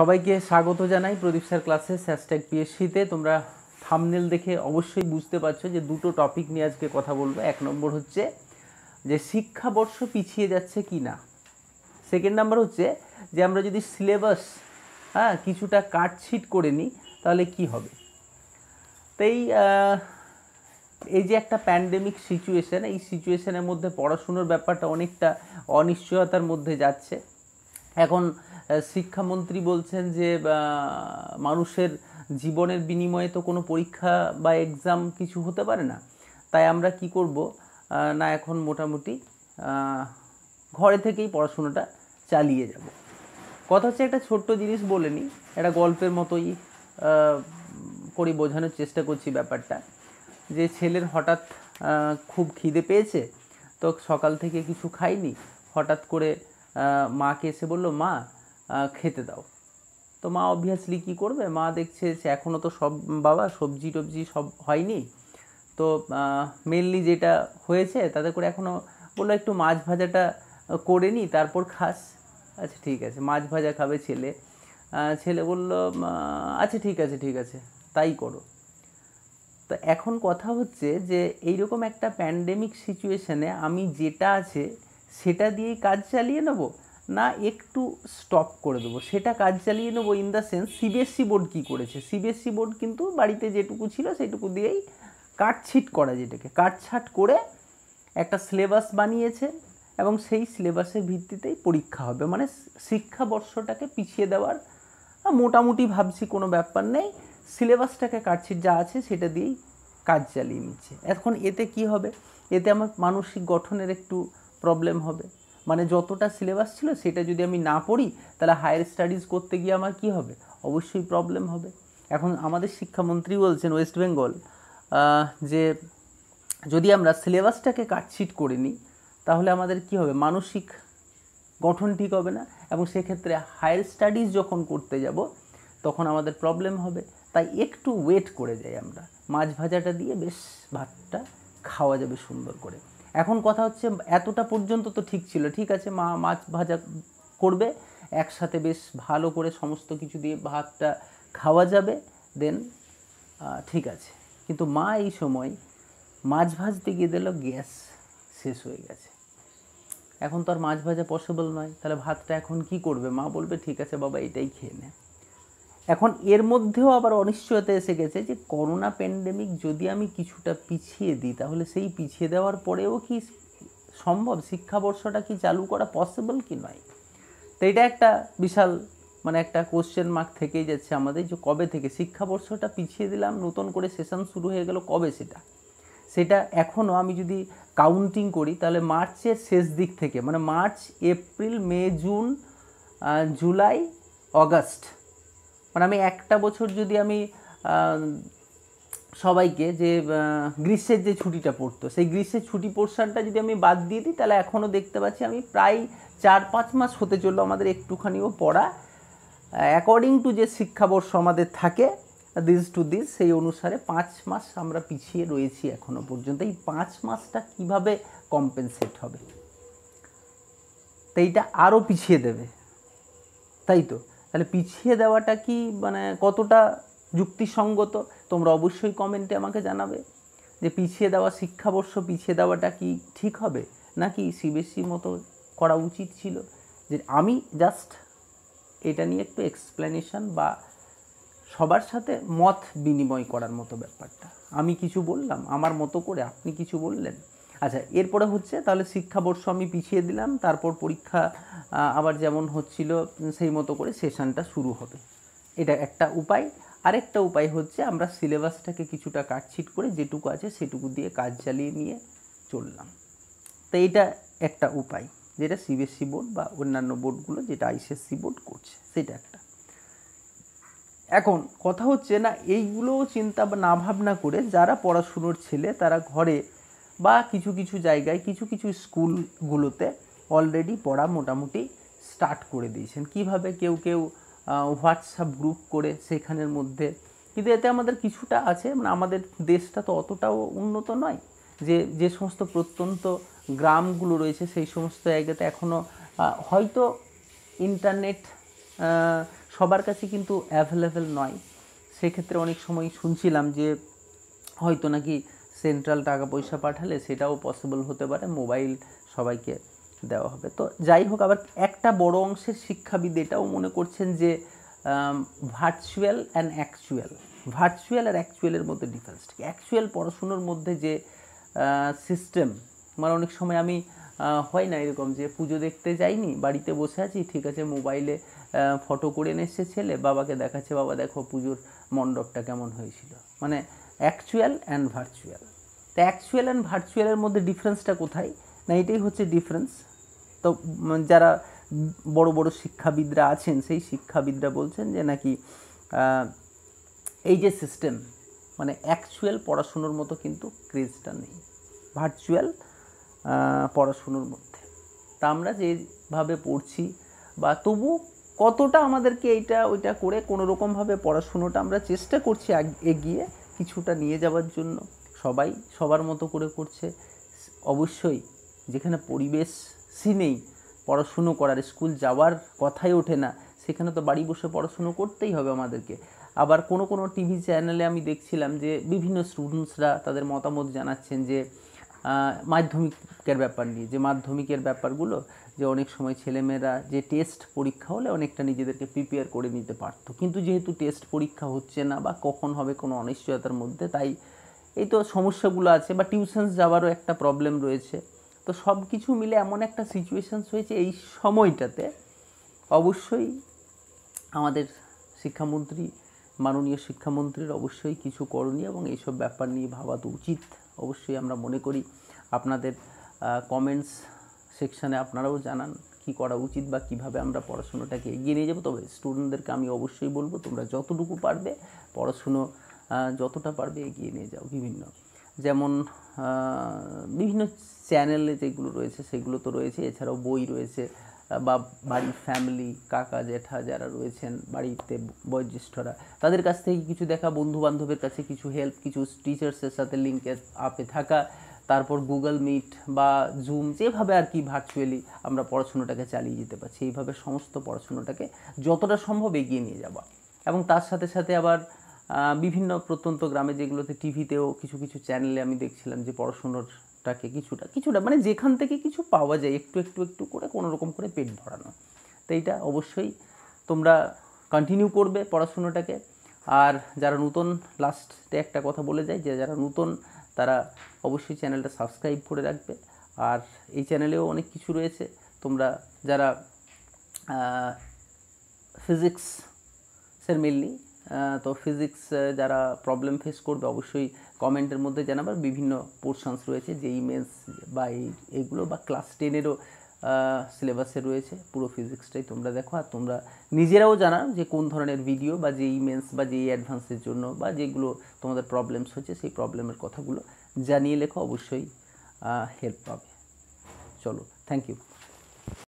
সবাইকে স্বাগত জানাই প্রদীপ স্যার ক্লাসে স্যাসট্যাগ পিএসসিতে তোমরা থামনেল দেখে অবশ্যই বুঝতে পারছো যে দুটো টপিক নিয়ে আজকে কথা বলবো এক নম্বর হচ্ছে যে শিক্ষাবর্ষ পিছিয়ে যাচ্ছে কি না সেকেন্ড নাম্বার হচ্ছে যে আমরা যদি সিলেবাস হ্যাঁ কিছুটা কাটছিট করে নিই তাহলে কি হবে তো এই এই যে একটা প্যান্ডেমিক সিচুয়েশান এই সিচুয়েশানের মধ্যে পড়াশুনোর ব্যাপারটা অনেকটা অনিশ্চয়তার মধ্যে যাচ্ছে এখন শিক্ষামন্ত্রী বলছেন যে মানুষের জীবনের বিনিময়ে তো কোনো পরীক্ষা বা এক্সাম কিছু হতে পারে না তাই আমরা কি করব না এখন মোটামুটি ঘরে থেকেই পড়াশোনাটা চালিয়ে যাব কথা হচ্ছে একটা ছোট্ট জিনিস বলে নিই একটা গল্পের মতোই করে বোঝানোর চেষ্টা করছি ব্যাপারটা যে ছেলের হঠাৎ খুব খিদে পেয়েছে তো সকাল থেকে কিছু খাইনি হঠাৎ করে মাকে এসে বলল মা খেতে দাও তো মা অবভিয়াসলি কী করবে মা দেখছে যে এখনও তো সব বাবা সবজি টবজি সব হয়নি তো মেনলি যেটা হয়েছে তাতে করে এখনও বললো একটু মাছ ভাজাটা করে নি তারপর খাস আচ্ছা ঠিক আছে মাছ ভাজা খাবে ছেলে ছেলে বলল আচ্ছা ঠিক আছে ঠিক আছে তাই করো তো এখন কথা হচ্ছে যে এইরকম একটা প্যান্ডেমিক সিচুয়েশানে আমি যেটা আছে সেটা দিয়েই কাজ চালিয়ে নেব না একটু স্টপ করে দেবো সেটা কাজ চালিয়ে নেবো in the sense CBSE board কী করেছে সিবিএসসি বোর্ড e কিন্তু বাড়িতে যেটুকু ছিল সেটুকু দিয়েই কাটছিট করা যেটাকে কাটছাট করে একটা সিলেবাস বানিয়েছে এবং সেই সিলেবাসের ভিত্তিতেই পরীক্ষা হবে মানে শিক্ষাবর্ষটাকে পিছিয়ে দেওয়ার মোটামুটি ভাবছি কোনো ব্যাপার নেই সিলেবাসটাকে কাটছিট যা আছে সেটা দিয়েই কাজ চালিয়ে নিচ্ছে এখন এতে কি হবে এতে আমার মানসিক গঠনের একটু প্রবলেম হবে মানে যতটা সিলেবাস ছিল সেটা যদি আমি না পড়ি তাহলে হায়ার স্টাডিজ করতে গিয়ে আমার কি হবে অবশ্যই প্রবলেম হবে এখন আমাদের শিক্ষামন্ত্রী বলছেন ওয়েস্ট বেঙ্গল যে যদি আমরা সিলেবাসটাকে কাটছিট করে নিই তাহলে আমাদের কি হবে মানসিক গঠন ঠিক হবে না এবং সেক্ষেত্রে হায়ার স্টাডিজ যখন করতে যাব তখন আমাদের প্রবলেম হবে তাই একটু ওয়েট করে যাই আমরা মাছ ভাজাটা দিয়ে বেশ ভাতটা খাওয়া যাবে সুন্দর করে এখন কথা হচ্ছে এতটা পর্যন্ত তো ঠিক ছিল ঠিক আছে মা মাছ ভাজা করবে একসাথে বেশ ভালো করে সমস্ত কিছু দিয়ে ভাতটা খাওয়া যাবে দেন ঠিক আছে কিন্তু মা এই সময় মাছ ভাজতে গিয়ে দিল গ্যাস শেষ হয়ে গেছে এখন তো আর মাছ ভাজা পসিবল নয় তাহলে ভাতটা এখন কি করবে মা বলবে ঠিক আছে বাবা এটাই খেয়ে নেয় এখন এর মধ্যেও আবার অনিশ্চয়তা এসে গেছে যে করোনা প্যান্ডেমিক যদি আমি কিছুটা পিছিয়ে দিই তাহলে সেই পিছিয়ে দেওয়ার পরেও কি সম্ভব শিক্ষাবর্ষটা কি চালু করা পসিবল কি নয় তো এটা একটা বিশাল মানে একটা কোশ্চেন মার্ক থেকেই যাচ্ছে আমাদের যে কবে থেকে শিক্ষাবর্ষটা পিছিয়ে দিলাম নতুন করে সেশন শুরু হয়ে গেল কবে সেটা সেটা এখনও আমি যদি কাউন্টিং করি তাহলে মার্চের শেষ দিক থেকে মানে March April May June July August মানে আমি একটা বছর যদি আমি সবাইকে যে গ্রীষ্মের যে ছুটিটা পড়তো সেই গ্রীষ্মের ছুটি পোর্শনটা যদি আমি বাদ দিয়ে দিই তাহলে এখনও দেখতে পাচ্ছি আমি প্রায় চার পাঁচ মাস হতে চললো আমাদের একটুখানিও পড়া অ্যাকর্ডিং টু যে শিক্ষাবর্ষ আমাদের থাকে দিস টু দিস সেই অনুসারে পাঁচ মাস আমরা পিছিয়ে রয়েছি এখনও পর্যন্ত এই পাঁচ মাসটা কিভাবে কম্পেনসেট হবে তাইটা এইটা আরও পিছিয়ে দেবে তাই তো তাহলে পিছিয়ে দেওয়াটা কি মানে কতটা যুক্তিসঙ্গত তোমরা অবশ্যই কমেন্টে আমাকে জানাবে যে পিছিয়ে দেওয়া শিক্ষাবর্ষ পিছিয়ে দেওয়াটা কি ঠিক হবে নাকি সিবিএসসির মতো করা উচিত ছিল যে আমি জাস্ট এটা নিয়ে একটু এক্সপ্লেনেশন বা সবার সাথে মত বিনিময় করার মতো ব্যাপারটা আমি কিছু বললাম আমার মতো করে আপনি কিছু বললেন আচ্ছা এরপরে হচ্ছে তাহলে শিক্ষাবর্ষ আমি পিছিয়ে দিলাম তারপর পরীক্ষা আবার যেমন হচ্ছিল সেই মতো করে সেশনটা শুরু হবে এটা একটা উপায় আরেকটা উপায় হচ্ছে আমরা সিলেবাসটাকে কিছুটা কাটছিট করে যেটুকু আছে সেটুকু দিয়ে কাজ চালিয়ে নিয়ে চললাম তো এটা একটা উপায় যেটা সিবিএসসি e বোর্ড বা অন্যান্য বোর্ডগুলো যেটা আইসিএসসি e বোর্ড করছে সেটা একটা এখন কথা হচ্ছে না এইগুলো চিন্তা বা না ভাবনা করে যারা পড়াশুনোর ছেলে তারা ঘরে বা কিছু কিছু জায়গায় কিছু কিছু স্কুলগুলোতে অলরেডি পড়া মোটামুটি স্টার্ট করে দিয়েছেন কিভাবে কেউ কেউ হোয়াটসঅ্যাপ গ্রুপ করে সেখানের মধ্যে কিন্তু এতে আমাদের কিছুটা আছে মানে আমাদের দেশটা তো অতটাও উন্নত নয় যে যে সমস্ত প্রত্যন্ত গ্রামগুলো রয়েছে সেই সমস্ত জায়গাতে এখনও হয়তো ইন্টারনেট সবার কাছে কিন্তু অ্যাভেলেবেল নয় সেক্ষেত্রে অনেক সময় শুনছিলাম যে হয়তো নাকি সেন্ট্রাল টাকা পয়সা পাঠালে সেটাও পসিবল হতে পারে মোবাইল সবাইকে দেওয়া হবে তো যাই হোক আবার একটা বড় অংশের শিক্ষাবিদ এটাও মনে করছেন যে ভার্চুয়াল অ্যান্ড অ্যাকচুয়াল ভার্চুয়াল আর অ্যাকচুয়ালের মধ্যে ডিফারেন্স ঠিক অ্যাকচুয়াল পড়াশুনোর মধ্যে যে সিস্টেম মানে অনেক সময় আমি হয় না এরকম যে পুজো দেখতে যাইনি বাড়িতে বসে আছি ঠিক আছে মোবাইলে ফটো করে এনে ছেলে বাবাকে দেখাচ্ছে বাবা দেখো পুজোর মণ্ডপটা কেমন হয়েছিল মানে অ্যাকচুয়াল অ্যান্ড ভার্চুয়াল তো অ্যাকচুয়াল অ্যান্ড ভার্চুয়ালের মধ্যে ডিফারেন্সটা কোথায় না এটাই হচ্ছে ডিফারেন্স তো যারা বড় বড় শিক্ষাবিদরা আছেন সেই শিক্ষাবিদরা বলছেন যে নাকি এই যে সিস্টেম মানে অ্যাকচুয়াল পড়াশুনোর মতো কিন্তু ক্রেজটা নেই ভার্চুয়াল পড়াশুনোর মধ্যে তা আমরা যেভাবে পড়ছি বা তবু কতটা আমাদেরকে এইটা ওইটা করে কোনো রকমভাবে পড়াশুনোটা আমরা চেষ্টা করছি এগিয়ে কিছুটা নিয়ে যাওয়ার জন্য সবাই সবার মতো করে করছে অবশ্যই যেখানে পরিবেশ নেই পড়াশুনো করার স্কুল যাওয়ার কথাই ওঠে না সেখানে তো বাড়ি বসে পড়াশুনো করতেই হবে আমাদেরকে আবার কোনো কোনো টিভি চ্যানেলে আমি দেখছিলাম যে বিভিন্ন স্টুডেন্টসরা তাদের মতামত জানাচ্ছেন যে মাধ্যমিকের ব্যাপার নিয়ে যে মাধ্যমিকের ব্যাপারগুলো যে অনেক সময় ছেলেমেয়েরা যে টেস্ট পরীক্ষা হলে অনেকটা নিজেদেরকে প্রিপেয়ার করে নিতে পারত কিন্তু যেহেতু টেস্ট পরীক্ষা হচ্ছে না বা কখন হবে কোনো অনিশ্চয়তার মধ্যে তাই এই তো সমস্যাগুলো আছে বা টিউশনস যাওয়ারও একটা প্রবলেম রয়েছে তো সব কিছু মিলে এমন একটা সিচুয়েশানস হয়েছে এই সময়টাতে অবশ্যই আমাদের শিক্ষামন্ত্রী মাননীয় শিক্ষামন্ত্রীর অবশ্যই কিছু করণীয় এবং এইসব ব্যাপার নিয়ে ভাবা তো উচিত অবশ্যই আমরা মনে করি আপনাদের কমেন্টস সেকশানে আপনারাও জানান কি করা উচিত বা কিভাবে আমরা পড়াশুনোটাকে এগিয়ে নিয়ে যাবো তবে স্টুডেন্টদেরকে আমি অবশ্যই বলবো তোমরা যতটুকু পারবে পড়াশুনো যতটা পারবে এগিয়ে নিয়ে যাও বিভিন্ন যেমন বিভিন্ন চ্যানেলে যেগুলো রয়েছে সেগুলো তো রয়েছে এছাড়াও বই রয়েছে বা বাড়ির ফ্যামিলি কাকা জ্যাঠা যারা রয়েছেন বাড়িতে বয়োজ্যেষ্ঠরা তাদের কাছ থেকে কিছু দেখা বন্ধু বান্ধবের কাছে কিছু হেল্প কিছু টিচার্সের সাথে লিঙ্কে আপে থাকা তারপর গুগল মিট বা জুম যেভাবে আর কি ভার্চুয়ালি আমরা পড়াশুনোটাকে চালিয়ে যেতে পারছি এইভাবে সমস্ত পড়াশুনোটাকে যতটা সম্ভব এগিয়ে নিয়ে যাওয়া এবং তার সাথে সাথে আবার বিভিন্ন প্রত্যন্ত গ্রামে যেগুলোতে টিভিতেও কিছু কিছু চ্যানেলে আমি দেখছিলাম যে পড়াশুনোর টাকে কিছুটা কিছুটা মানে যেখান থেকে কিছু পাওয়া যায় একটু একটু একটু করে কোনো রকম করে পেট ভরানো তো এইটা অবশ্যই তোমরা কন্টিনিউ করবে পড়াশুনোটাকে আর যারা নতুন লাস্টে একটা কথা বলে যায় যে যারা নতুন তারা অবশ্যই চ্যানেলটা সাবস্ক্রাইব করে রাখবে আর এই চ্যানেলেও অনেক কিছু রয়েছে তোমরা যারা ফিজিক্স স্যার তো ফিজিক্স যারা প্রবলেম ফেস করবে অবশ্যই কমেন্টের মধ্যে জানাবার বিভিন্ন পোর্শনস রয়েছে যে ইমেজ বা এইগুলো বা ক্লাস টেনেরও সিলেবাসে রয়েছে পুরো ফিজিক্সটাই তোমরা দেখো আর তোমরা নিজেরাও জানা যে কোন ধরনের ভিডিও বা যে ইমেন্স বা যে অ্যাডভান্সের জন্য বা যেগুলো তোমাদের প্রবলেমস হচ্ছে সেই প্রবলেমের কথাগুলো জানিয়ে লেখো অবশ্যই হেল্প পাবে চলো থ্যাংক ইউ